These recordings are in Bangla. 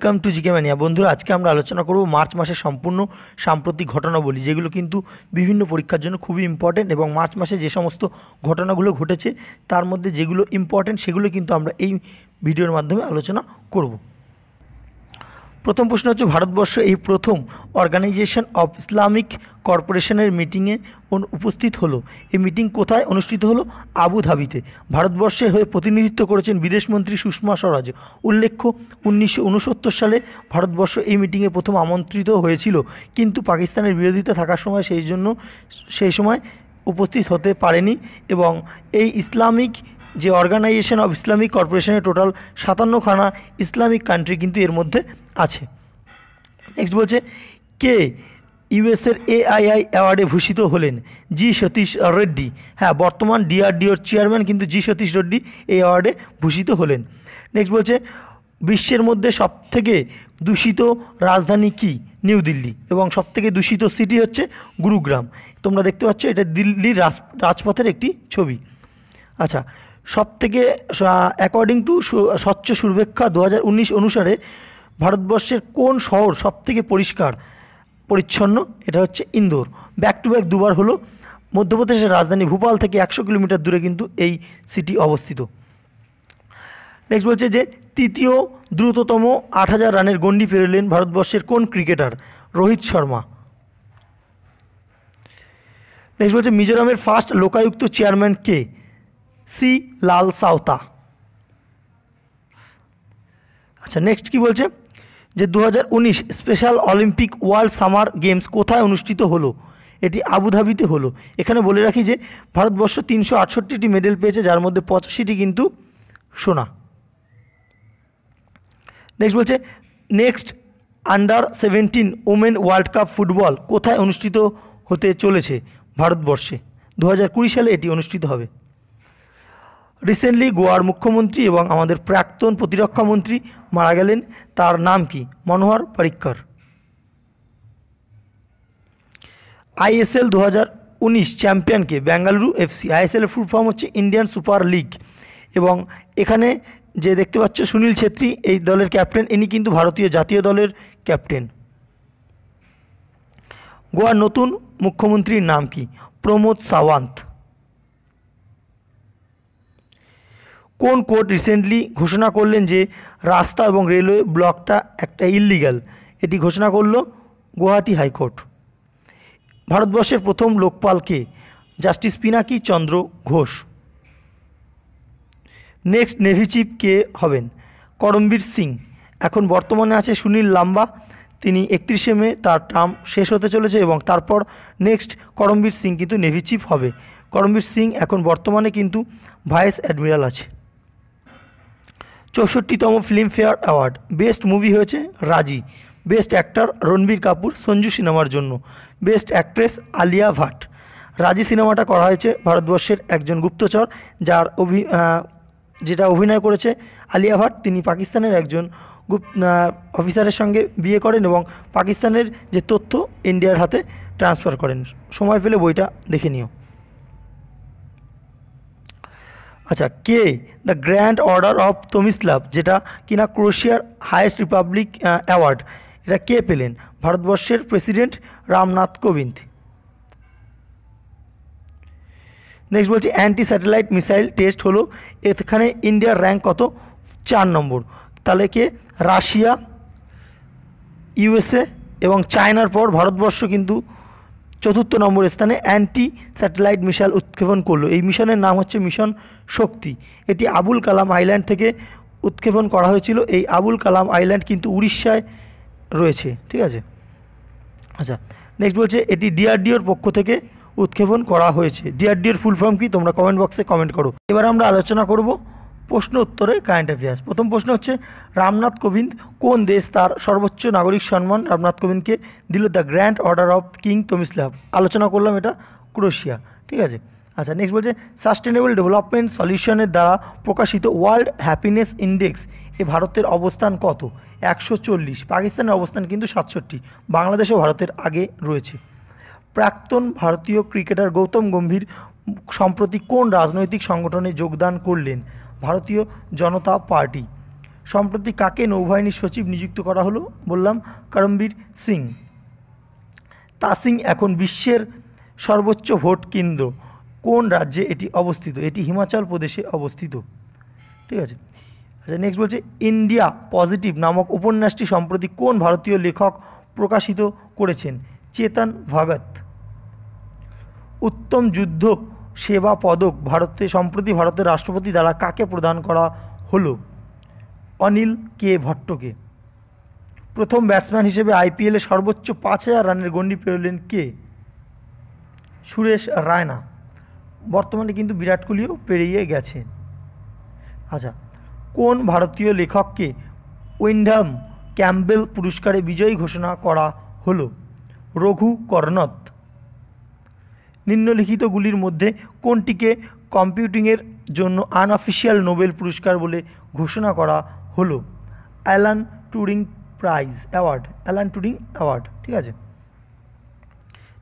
ওয়েলকাম টু জিকে মানিয়া বন্ধুরা আজকে আমরা আলোচনা করব মার্চ মাসের সম্পূর্ণ সাম্প্রতিক ঘটনাবলী যেগুলো কিন্তু বিভিন্ন পরীক্ষার জন্য খুবই ইম্পর্টেন্ট এবং মার্চ মাসে যে সমস্ত ঘটনাগুলো ঘটেছে তার মধ্যে যেগুলো ইম্পর্টেন্ট সেগুলো কিন্তু আমরা এই ভিডিওর মাধ্যমে আলোচনা করব প্রথম প্রশ্ন হচ্ছে ভারতবর্ষ এই প্রথম অর্গানাইজেশন অফ ইসলামিক কর্পোরেশনের মিটিংয়ে উপস্থিত হলো এই মিটিং কোথায় অনুষ্ঠিত হলো আবুধাবিতে ভারতবর্ষের হয়ে প্রতিনিধিত্ব করেছেন বিদেশমন্ত্রী সুষমা স্বরাজ উল্লেখ্য উনিশশো সালে ভারতবর্ষ এই মিটিংয়ে প্রথম আমন্ত্রিত হয়েছিল কিন্তু পাকিস্তানের বিরোধিতা থাকার সময় সেই জন্য সেই সময় উপস্থিত হতে পারেনি এবং এই ইসলামিক যে অর্গানাইজেশন অফ ইসলামিক কর্পোরেশনের টোটাল সাতান্নখানা ইসলামিক কান্ট্রি কিন্তু এর মধ্যে আছে নেক্সট বলছে কে ইউএসের এআইআই অ্যাওয়ার্ডে ভূষিত হলেন জি সতীশ রেড্ডি হ্যাঁ বর্তমান ডিআরডিওর চেয়ারম্যান কিন্তু জি সতীশ রেড্ডি এই অ্যাওয়ার্ডে ভূষিত হলেন নেক্সট বলছে বিশ্বের মধ্যে সবথেকে দূষিত রাজধানী কি নিউ দিল্লি এবং সবথেকে দূষিত সিটি হচ্ছে গুরুগ্রাম তোমরা দেখতে পাচ্ছ এটা দিল্লির রাজপথের একটি ছবি আচ্ছা সব থেকে অ্যাকর্ডিং টু স্বচ্ছ সর্বেক্ষা দু অনুসারে ভারতবর্ষের কোন শহর সব থেকে পরিষ্কার পরিচ্ছন্ন এটা হচ্ছে ইন্দোর ব্যাক টু ব্যাক দুবার হলো মধ্যপ্রদেশের রাজধানী ভোপাল থেকে একশো কিলোমিটার দূরে কিন্তু এই সিটি অবস্থিত নেক্সট বলছে যে তৃতীয় দ্রুততম আট হাজার রানের গণ্ডি পেরোলেন ভারতবর্ষের কোন ক্রিকেটার রোহিত শর্মা নেক্সট বলছে মিজোরামের first Lokayukta chairman K C Lalsawta আচ্ছা নেক্সট কি বলছে যে the special Olympic world summer games কোথায় অনুষ্ঠিত হলো এটি আবুধাবিতে হলো এখানে বলে রাখি যে ভারতবর্ষ তিনশো আটষট্টিটি মেডেল পেয়েছে যার মধ্যে পঁচাশিটি কিন্তু সোনা নেক্সট বলছে next under seventeen women world cup football কোথায় অনুষ্ঠিত হতে চলেছে ভারতবর্ষে দু সালে এটি অনুষ্ঠিত হবে রিসেন্টলি গোয়ার মুখ্যমন্ত্রী এবং আমাদের প্রাক্তন প্রতিরক্ষা মন্ত্রী মারা গেলেন তার নাম কি মনোহর পরিক্কর আইএসএল দু হাজার উনিশ চ্যাম্পিয়নকে Bengaluru FC ISL full form হচ্ছে ইন্ডিয়ান সুপার লিগ এবং এখানে যে দেখতে পাচ্ছ সুনীল ছেত্রী এই দলের ক্যাপ্টেন ইনি কিন্তু ভারতীয় জাতীয় দলের ক্যাপ্টেন গোয়ার নতুন মুখ্যমন্ত্রীর নাম কি প্রমোদ সাওয়ান্ত কোন কোর্ট রিসেন্টলি ঘোষণা করলেন যে রাস্তা এবং রেলওয়ে ব্লকটা একটা ইল্লিগাল এটি ঘোষণা করল গুয়াহাটি হাইকোর্ট ভারতবর্ষের প্রথম লোকপালকে justice Pinaki Chandra Ghosh next navy chief কে হবেন করমবীর সিং এখন বর্তমানে আছে সুনীল লাম্বা তিনি একত্রিশে মে তার টার্ম শেষ হতে চলেছে এবং তারপর নেক্সট করমবীর সিং কিন্তু নেভি চিফ হবে করমবীর সিং এখন বর্তমানে কিন্তু ভাইস অ্যাডমিরাল আছে চৌষট্টিতম ফিল্মফেয়ার অ্যাওয়ার্ড বেস্ট মুভি হয়েছে রাজি বেস্ট অ্যাক্টর রণবীর কাপুর সঞ্জু সিনেমার জন্য বেস্ট অ্যাক্ট্রেস আলিয়া ভাট রাজি সিনেমাটা করা হয়েছে ভারতবর্ষের একজন গুপ্তচর যার অভি যেটা অভিনয় করেছে আলিয়া ভাট তিনি পাকিস্তানের একজন গুপ অফিসারের সঙ্গে বিয়ে করেন এবং পাকিস্তানের যে তথ্য ইন্ডিয়ার হাতে ট্রান্সফার করেন সময় পেলে বইটা দেখে নিও আচ্ছা কে the grand order of Tomislav যেটা কিনা ক্রোশিয়ার হায়েস্ট রিপাবলিক অ্যাওয়ার্ড এটা কে পেলেন ভারতবর্ষের প্রেসিডেন্ট রামনাথ কোবিন্দ নেক্সট বলছি অ্যান্টি স্যাটেলাইট মিসাইল টেস্ট হলো এখানে ইন্ডিয়ার র্যাঙ্ক কত চার নম্বর তাহলে কে রাশিয়া ইউএসএ এবং চায়নার পর ভারতবর্ষ কিন্তু চতুর্থ নম্বর স্থানে অ্যান্টি স্যাটেলাইট মিশাল উৎক্ষেপণ করলো এই মিশনের নাম হচ্ছে মিশন শক্তি এটি আবুল কালাম আইল্যান্ড থেকে উৎক্ষেপণ করা হয়েছিল এই আবুল কালাম আইল্যান্ড কিন্তু উড়িষ্যায় রয়েছে ঠিক আছে আচ্ছা নেক্সট বলছে এটি ডিআরডিওর পক্ষ থেকে উৎক্ষেপণ করা হয়েছে ডিআরডিওর ফুল ফর্ম কি তোমরা কমেন্ট বক্সে কমেন্ট করো এবার আমরা আলোচনা করবো প্রশ্ন উত্তরে কারেন্ট অ্যাফেয়ার্স প্রথম প্রশ্ন হচ্ছে রামনাথ কোবিন্দ কোন দেশ তার সর্বোচ্চ নাগরিক সম্মান রামনাথ কোবিন্দকে দিল the grand order of king Tomislav আলোচনা করলাম এটা ক্রোশিয়া ঠিক আছে আচ্ছা নেক্সট বলছে সাস্টেনেবল ডেভেলপমেন্ট সলিউশনের দ্বারা প্রকাশিত ওয়ার্ল্ড হ্যাপিনেস ইন্ডেক্স এ ভারতের অবস্থান কত একশো চল্লিশ পাকিস্তানের অবস্থান কিন্তু সাতষট্টি বাংলাদেশে ভারতের আগে রয়েছে প্রাক্তন ভারতীয় ক্রিকেটার গৌতম গম্ভীর সম্প্রতি কোন রাজনৈতিক সংগঠনে যোগদান করলেন ভারতীয় জনতা পার্টি সম্প্রতি কাকে নৌবাহিনীর সচিব নিযুক্ত করা হলো বললাম করমবীর সিং তা সিং এখন বিশ্বের সর্বোচ্চ ভোট কেন্দ্র কোন রাজ্যে এটি অবস্থিত এটি হিমাচল প্রদেশে অবস্থিত ঠিক আছে আচ্ছা নেক্সট বলছে ইন্ডিয়া পজিটিভ নামক উপন্যাসটি সম্প্রতি কোন ভারতীয় লেখক প্রকাশিত করেছেন চেতন ভগত উত্তম যুদ্ধ সেবা পদক ভারতে সম্প্রতি ভারতের রাষ্ট্রপতি দ্বারা কাকে প্রদান করা হলো অনিল কে ভট্টকে প্রথম ব্যাটসম্যান হিসেবে আইপিএলে সর্বোচ্চ পাঁচ হাজার রানের গণ্ডি পেরলেন কে সুরেশ রায়না বর্তমানে কিন্তু বিরাট কোহলিও পেরিয়ে গেছে আচ্ছা কোন ভারতীয় লেখককে উইন্ডাম ক্যাম্বেল পুরস্কারে বিজয়ী ঘোষণা করা হলো রঘু কর্ণত নিম্নলিখিতগুলির মধ্যে কোনটিকে কম্পিউটিংয়ের জন্য আনঅফিসিয়াল নোবেল পুরস্কার বলে ঘোষণা করা হলো Alan Turing prize award Alan Turing award ঠিক আছে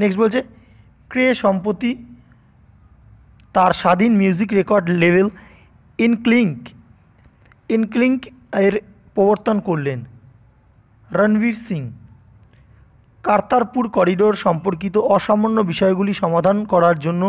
নেক্সট বলছে ক্রে সম্পত্তি তার স্বাধীন মিউজিক রেকর্ড লেভেল ইনক্লিঙ্ক ইনক্লিঙ্ক এর প্রবর্তন করলেন রণবীর সিং কার্তারপুর করিডোর সম্পর্কিত অসামান্য বিষয়গুলি সমাধান করার জন্য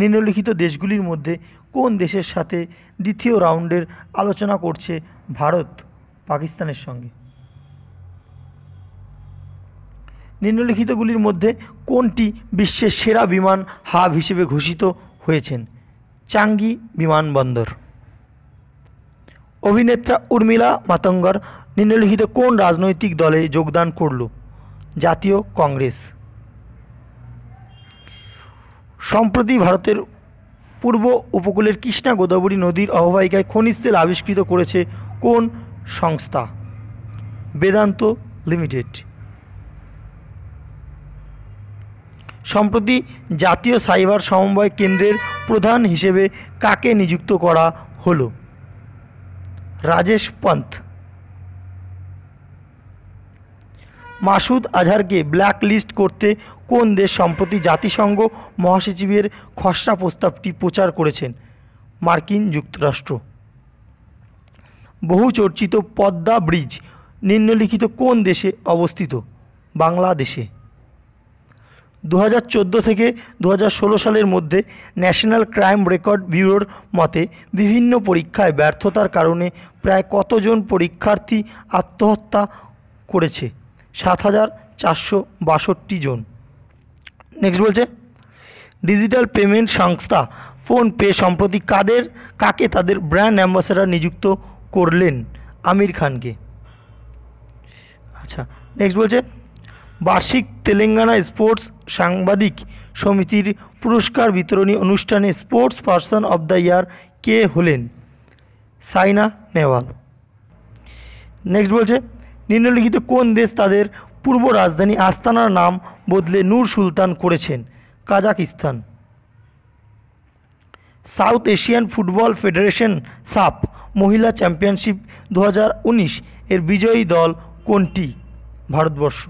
নিম্নলিখিত দেশগুলির মধ্যে কোন দেশের সাথে দ্বিতীয় রাউন্ডের আলোচনা করছে ভারত পাকিস্তানের সঙ্গে নিম্নলিখিতগুলির মধ্যে কোনটি বিশ্বের সেরা বিমান হাব হিসেবে ঘোষিত হয়েছেন চাঙ্গি বিমানবন্দর অভিনেত্রা উর্মিলা মাতঙ্গর নিম্নলিখিত কোন রাজনৈতিক দলে যোগদান করলো জাতীয় কংগ্রেস সম্প্রতি ভারতের পূর্ব উপকূলের কৃষ্ণা গোদাবরী নদীর অববাহিকায় খনিজ তেল আবিষ্কৃত করেছে কোন সংস্থা বেদান্ত লিমিটেড সম্প্রতি জাতীয় সাইবার সমন্বয় কেন্দ্রের প্রধান হিসেবে কাকে নিযুক্ত করা হলো রাজেশ পন্থ মাসুদ আজহারকে ব্ল্যাক লিস্ট করতে কোন দেশ সম্প্রতি জাতিসংঘ মহাসচিবের খসড়া প্রস্তাবটি প্রচার করেছেন মার্কিন যুক্তরাষ্ট্র বহুচর্চিত পদ্মা ব্রিজ নিম্নলিখিত কোন দেশে অবস্থিত বাংলাদেশে দু থেকে দু সালের মধ্যে ন্যাশনাল ক্রাইম রেকর্ড ব্যুরোর মতে বিভিন্ন পরীক্ষায় ব্যর্থতার কারণে প্রায় কতজন পরীক্ষার্থী আত্মহত্যা করেছে সাত হাজার চারশো বাষট্টি জন নেক্সট বলছে ডিজিটাল পেমেন্ট সংস্থা ফোনপে সম্প্রতি কাদের কাকে তাদের ব্র্যান্ড অ্যাম্বাসেডার নিযুক্ত করলেন আমির খানকে আচ্ছা নেক্সট বলছে বার্ষিক তেলেঙ্গানা স্পোর্টস সাংবাদিক সমিতির পুরস্কার বিতরণী অনুষ্ঠানে sports person of the year কে হলেন সাইনা নেওয়াল নেক্সট বলছে নিম্নলিখিত কোন দেশ তাদের পূর্ব রাজধানী আস্তানার নাম বদলে নূর সুলতান করেছেন Kazakhstan South Asian football federation SAFF মহিলা চ্যাম্পিয়নশিপ দু এর বিজয়ী দল কোনটি ভারতবর্ষ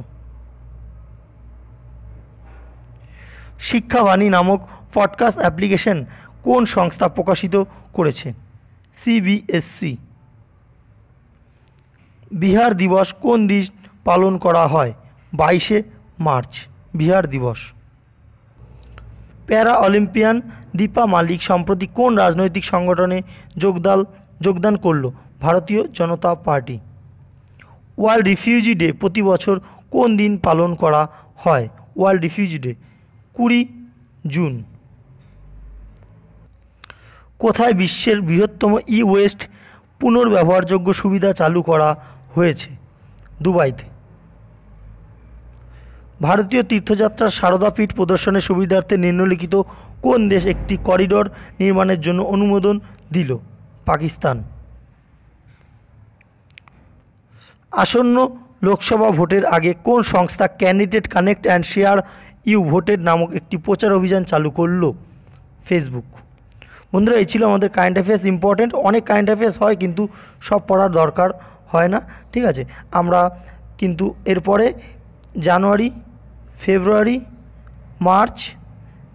শিক্ষাবাণী নামক পডকাস্ট অ্যাপ্লিকেশন কোন সংস্থা প্রকাশিত করেছে সিবিএসসি বিহার দিবস কোন দিন পালন করা হয় বাইশে মার্চ বিহার দিবস প্যারা অলিম্পিয়ান দীপা মালিক সম্প্রতি কোন রাজনৈতিক সংগঠনে যোগদান যোগদান করল ভারতীয় Janata party world refugee day প্রতি বছর কোন দিন পালন করা হয় ওয়ার্ল্ড রিফিউজি ডে কুড়ি জুন কোথায় বিশ্বের বৃহত্তম ই ওয়েস্ট পুনর্ব্যবহারযোগ্য সুবিধা চালু করা হয়েছে দুবাইতে ভারতীয় তীর্থযাত্রার সারদাপীঠ প্রদর্শনের সুবিধার্থে নিম্নলিখিত কোন দেশ একটি করিডোর নির্মাণের জন্য অনুমোদন দিল পাকিস্তান আসন্ন লোকসভা ভোটের আগে কোন সংস্থা candidate connect and share you ভোটের নামক একটি প্রচার অভিযান চালু করল ফেসবুক বন্ধুরা এই ছিল আমাদের কারেন্ট অ্যাফেয়ার্স ইম্পর্টেন্ট অনেক কারেন্ট অ্যাফেয়ার্স হয় কিন্তু সব পড়ার দরকার হয় না ঠিক আছে আমরা কিন্তু এরপরে জানুয়ারি ফেব্রুয়ারি মার্চ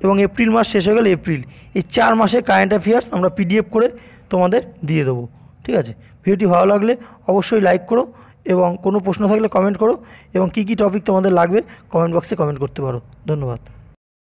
এবং এপ্রিল মাস শেষ হয়ে গেলে এপ্রিল এই চার মাসের কারেন্ট অ্যাফেয়ার্স আমরা পিডিএফ করে তোমাদের দিয়ে দেবো ঠিক আছে ভিডিওটি ভালো লাগলে অবশ্যই লাইক করো এবং কোনো প্রশ্ন থাকলে কমেন্ট করো এবং কি কি টপিক তোমাদের লাগবে কমেন্ট বক্সে কমেন্ট করতে পারো ধন্যবাদ